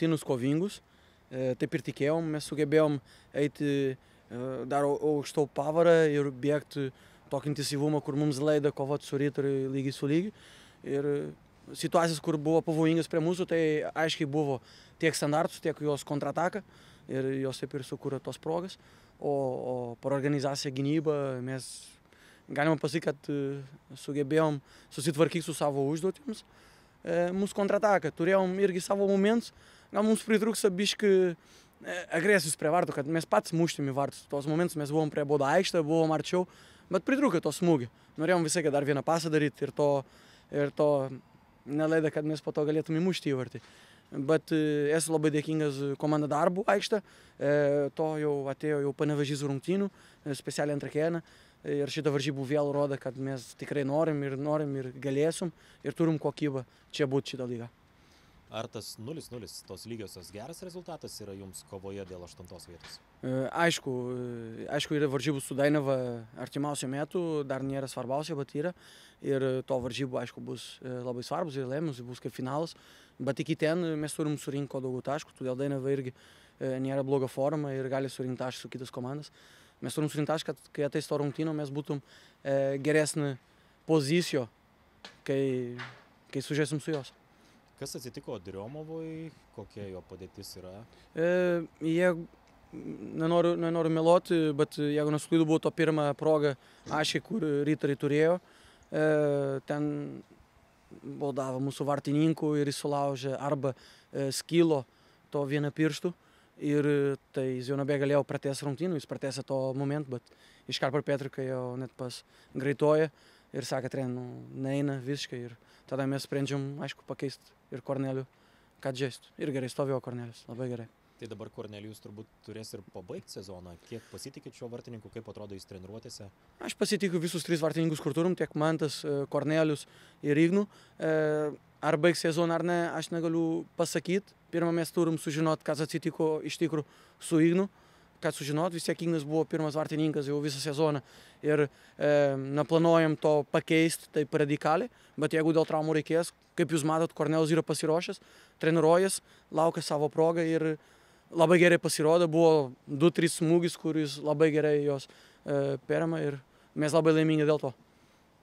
paskutinius kovingus, e, taip ir tikėjom, mes sugebėjom eiti e, dar aukštau pavarą ir bėgti tokį intensyvumą, kur mums leido kovoti su ryteriu lygiai su lygiu. Ir situacijas, kur buvo pavojingas prie mūsų, tai aiškiai buvo tiek standartus, tiek jos kontrataka ir jos taip ir sukūrė tos progas. O, o per organizaciją gynybą mes galima pasakyti, kad e, sugebėjom susitvarkyti su savo užduotimis. E, mūsų kontrataką turėjom irgi savo momentus, gal mums pritrūksta biški agresijos prie vartų, kad mes pats muštum į vartus. Tuos momentus mes buvom prie bodo aikštę, buvom arčiau, bet pritrūko to smūgį. Norėjom visai dar vieną pasą daryti ir to, ir to nelaidą, kad mes po to galėtum įmušti į vartį. Bet esu labai dėkingas komanda darbų aikštę, e, to jau atėjo jau panevežys rungtynių, specialiai antrakėną. Ir šitą varžybų vėl rodo, kad mes tikrai norim ir norim ir galėsim ir turim kokybę čia būti šitą lygą. Ar tas 0-0, tos lygiosios geras rezultatas yra jums kovoje dėl aštuntos vietos? E, aišku, e, aišku yra varžybų su Dainava artimiausio metų, dar nėra svarbiausia, bet yra. Ir to varžybų, aišku, bus e, labai svarbus ir lėmus, bus kaip finalas. Bet iki ten mes turim surinko daugiau taškų, todėl Dainava irgi nėra bloga forma ir gali surinkti taškų su kitas komandas. Mes turim surinkti tašką, kad kai ateis to rungtyno, mes būtum geresnį poziciją, kai, kai sužėsim su jos. Kas atsitiko Driomovui, kokia jo padėtis yra? E, jie, nenoriu, nenoriu meluoti, bet jeigu nesklaidu, buvo to pirmą progą ašį, kur rytariai turėjo. E, ten baudavo mūsų vartininkų ir jis sulaužė arba e, skilo to vieną pirštų. Ir e, tai jis jau nebegalėjo pratęs rungtynų, jis pratęsė to moment, bet iš karto per Petriką jau net pas greitoje ir sakė treneriui, nu, neina viską ir tada mes sprendžiam, aišku, pakeisti ir Kornelių, kad džestų. Ir gerai stovėjo Kornelius, labai gerai. Tai dabar Kornelijus turbūt turės ir pabaigti sezoną. Kiek pasitikit šiuo vartininku, kaip atrodo jis treniruotėse? Aš pasitikiu visus tris vartininkus, kur turim, tiek Mantas, e, Kornelius ir Ignų. E, ar baigs sezoną ar ne, aš negaliu pasakyti. Pirmą mes turim sužinoti, kas atsitiko iš tikrųjų su Ignu kad sužinot, vis tiek Ignas buvo pirmas vartininkas jau visą sezoną ir e, neplanuojam to pakeisti taip radikaliai, bet jeigu dėl traumų reikės, kaip jūs matot, Kornelis yra pasiruošęs, treniruojas, laukia savo progą ir labai gerai pasirodė, buvo 2-3 smūgis, kuris labai gerai jos e, perima ir mes labai laimingi dėl to.